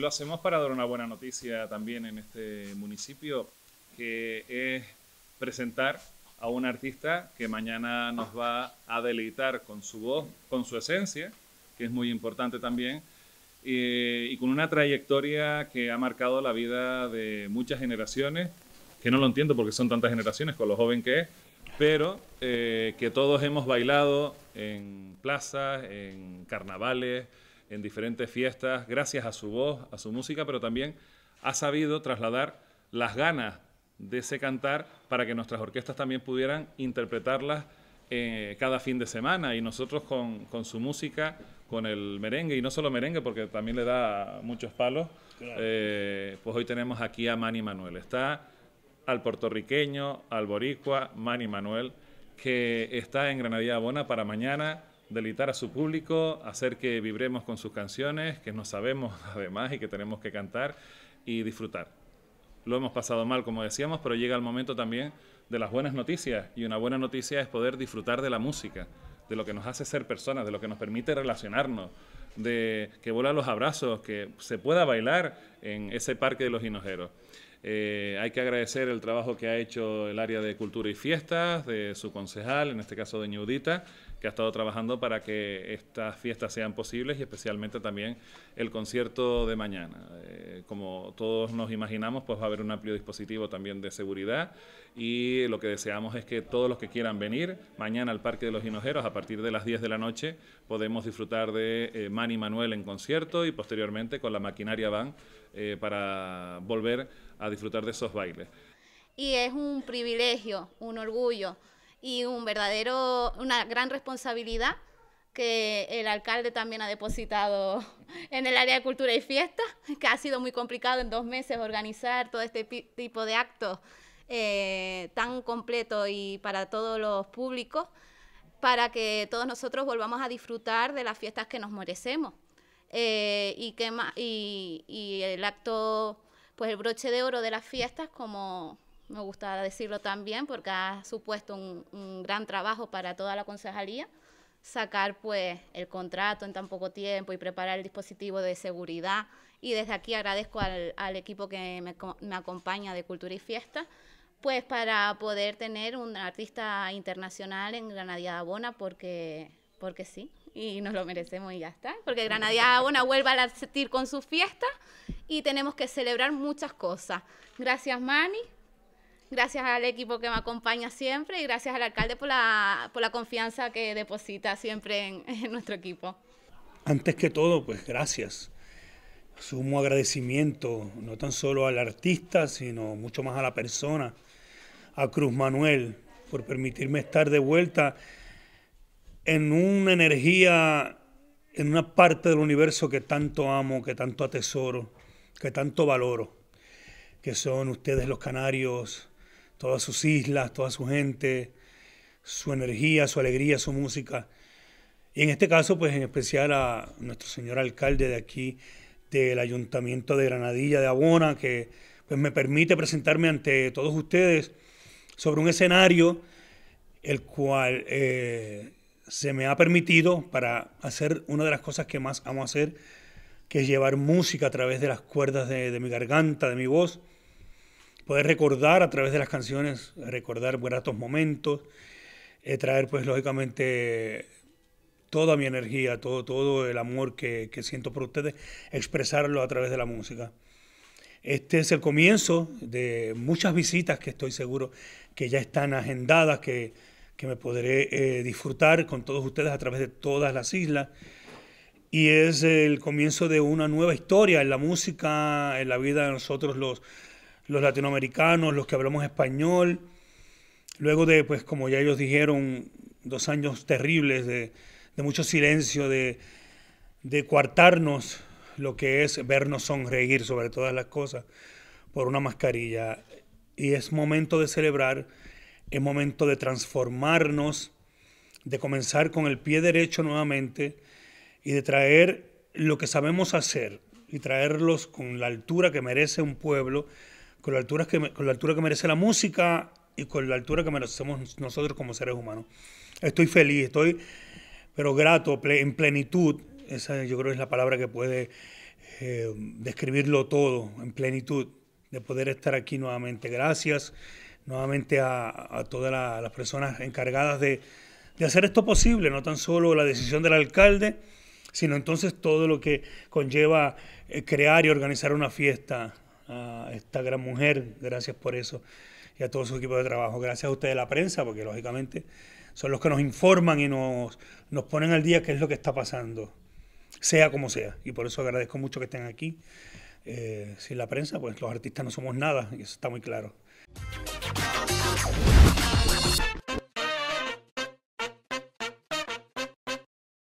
lo hacemos para dar una buena noticia también en este municipio, que es presentar a un artista que mañana nos va a deleitar con su voz, con su esencia, que es muy importante también, eh, y con una trayectoria que ha marcado la vida de muchas generaciones, que no lo entiendo porque son tantas generaciones con lo joven que es, pero eh, que todos hemos bailado en plazas, en carnavales, en diferentes fiestas, gracias a su voz, a su música, pero también ha sabido trasladar las ganas de ese cantar para que nuestras orquestas también pudieran interpretarlas eh, cada fin de semana y nosotros con, con, su música, con el merengue, y no solo merengue porque también le da muchos palos, eh, pues hoy tenemos aquí a Manny Manuel. Está al puertorriqueño, al boricua, Manny Manuel, que está en Granadilla Bona para mañana delitar a su público, hacer que vibremos con sus canciones, que nos sabemos además y que tenemos que cantar y disfrutar. Lo hemos pasado mal, como decíamos, pero llega el momento también de las buenas noticias y una buena noticia es poder disfrutar de la música, de lo que nos hace ser personas, de lo que nos permite relacionarnos, de que vuelan los abrazos, que se pueda bailar en ese parque de los hinojeros. Eh, hay que agradecer el trabajo que ha hecho el área de cultura y fiestas, de su concejal, en este caso de Ñudita, que ha estado trabajando para que estas fiestas sean posibles y especialmente también el concierto de mañana. Eh, como todos nos imaginamos, pues va a haber un amplio dispositivo también de seguridad y lo que deseamos es que todos los que quieran venir mañana al Parque de los Hinojeros a partir de las 10 de la noche podemos disfrutar de eh, Manny Manuel en concierto y posteriormente con la maquinaria van eh, para volver a disfrutar de esos bailes. Y es un privilegio, un orgullo y un verdadero, una gran responsabilidad que el alcalde también ha depositado en el área de cultura y fiestas, que ha sido muy complicado en dos meses organizar todo este tipo de actos eh, tan completo y para todos los públicos, para que todos nosotros volvamos a disfrutar de las fiestas que nos merecemos. Eh, y, que y, y el acto, pues el broche de oro de las fiestas, como me gusta decirlo también, porque ha supuesto un gran trabajo para toda la concejalía sacar pues el contrato en tan poco tiempo y preparar el dispositivo de seguridad. Y desde aquí agradezco al, equipo que me, acompaña de Cultura y Fiesta, pues para poder tener un artista internacional en Granadilla de Abona, porque, porque sí, y nos lo merecemos y ya está. Porque Granadilla de Abona vuelve a latir con su fiesta y tenemos que celebrar muchas cosas. Gracias, Mani gracias al equipo que me acompaña siempre y gracias al alcalde por la, confianza que deposita siempre en, en nuestro equipo. Antes que todo, pues gracias. Sumo agradecimiento no tan solo al artista, sino mucho más a la persona, a Cruz Manuel, por permitirme estar de vuelta en una energía, en una parte del universo que tanto amo, que tanto atesoro, que tanto valoro, que son ustedes los canarios, todas sus islas, toda su gente, su energía, su alegría, su música. Y en este caso, pues en especial a nuestro señor alcalde de aquí, del Ayuntamiento de Granadilla de Abona, que pues me permite presentarme ante todos ustedes sobre un escenario el cual eh, se me ha permitido para hacer una de las cosas que más amo hacer, que es llevar música a través de las cuerdas de mi garganta, de mi voz poder recordar a través de las canciones, recordar buenos momentos, eh, traer pues lógicamente toda mi energía, todo, todo el amor que, que, siento por ustedes, expresarlo a través de la música. Este es el comienzo de muchas visitas que estoy seguro que ya están agendadas, que, que me podré eh, disfrutar con todos ustedes a través de todas las islas. Y es el comienzo de una nueva historia en la música, en la vida de nosotros los los latinoamericanos, los que hablamos español, luego de, pues como ya ellos dijeron, dos años terribles de, mucho silencio, de, de coartarnos lo que es vernos sonreír sobre todas las cosas por una mascarilla. Y es momento de celebrar, es momento de transformarnos, de comenzar con el pie derecho nuevamente y de traer lo que sabemos hacer y traerlos con la altura que merece un pueblo con la altura que, con la altura que merece la música y con la altura que merecemos nosotros como seres humanos. Estoy feliz, estoy, pero grato, en plenitud. Esa yo creo es la palabra que puede eh, describirlo todo, en plenitud, de poder estar aquí nuevamente. Gracias nuevamente a, todas las personas encargadas de, de hacer esto posible, no tan solo la decisión del alcalde, sino entonces todo lo que conlleva eh, crear y organizar una fiesta, a esta gran mujer, gracias por eso, y a todo su equipo de trabajo. Gracias a ustedes, la prensa, porque lógicamente son los que nos informan y nos, nos ponen al día qué es lo que está pasando, sea como sea. Y por eso agradezco mucho que estén aquí. Eh, sin la prensa, pues los artistas no somos nada, y eso está muy claro.